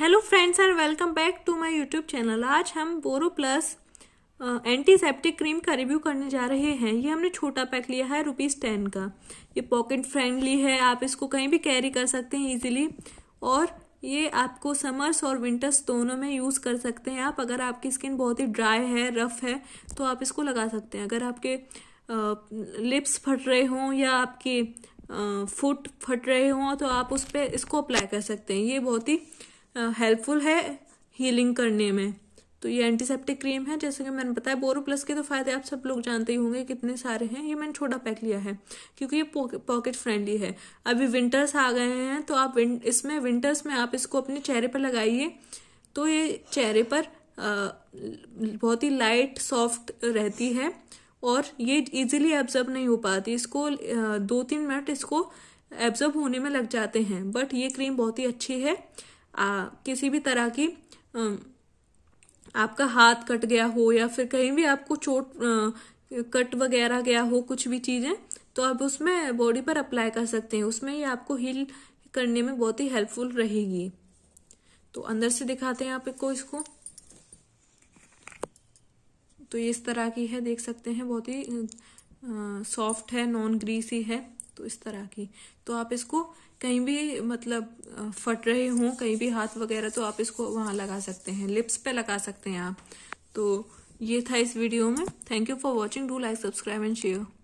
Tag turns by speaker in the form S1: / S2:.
S1: hello friends and welcome back to my YouTube channel आज हम Boroplus antiseptic cream का review करने जा रहे हैं ये हमने छोटा पैक लिया है रुपीज़ टेन का ये पॉकेट फ्रेंडली है आप इसको कहीं भी कैरी कर सकते हैं इजीली और ये आपको समर्स और विंटर्स दोनों में यूज़ कर सकते हैं आप अगर आपकी स्किन बहुत ही ड्राई है रफ़ है तो आप इसको लगा सकते हैं अगर आपके लिप्स फट रहे हों या आपके फुट फट रहे हों तो आप उस पर इसको अप्लाई कर सकते हैं ये बहुत ही हेल्पफुल है हीलिंग करने में तो ये एंटीसेप्टिक क्रीम है जैसे कि मैंने बताया बोरो प्लस के तो फायदे आप सब लोग जानते ही होंगे कितने सारे हैं ये मैंने छोटा पैक लिया है क्योंकि ये पॉकेट फ्रेंडली है अभी विंटर्स आ गए हैं तो आप विं, इसमें विंटर्स में आप इसको अपने चेहरे पर लगाइए तो ये चेहरे पर आ, बहुत ही लाइट सॉफ्ट रहती है और ये इजिली एब्जर्व नहीं हो पाती इसको दो तीन मिनट इसको एब्जर्व होने में लग जाते हैं बट ये क्रीम बहुत ही अच्छी है आ, किसी भी तरह की आ, आपका हाथ कट गया हो या फिर कहीं भी आपको चोट आ, कट वगैरह गया हो कुछ भी चीजें तो आप उसमें बॉडी पर अप्लाई कर सकते हैं उसमें ये आपको हील करने में बहुत ही हेल्पफुल रहेगी तो अंदर से दिखाते हैं आपको इसको तो ये इस तरह की है देख सकते हैं बहुत ही सॉफ्ट है नॉन ग्रीसी है तो इस तरह की तो आप इसको कहीं भी मतलब फट रहे हो कहीं भी हाथ वगैरह तो आप इसको वहां लगा सकते हैं लिप्स पे लगा सकते हैं आप तो ये था इस वीडियो में thank you for watching do like subscribe and share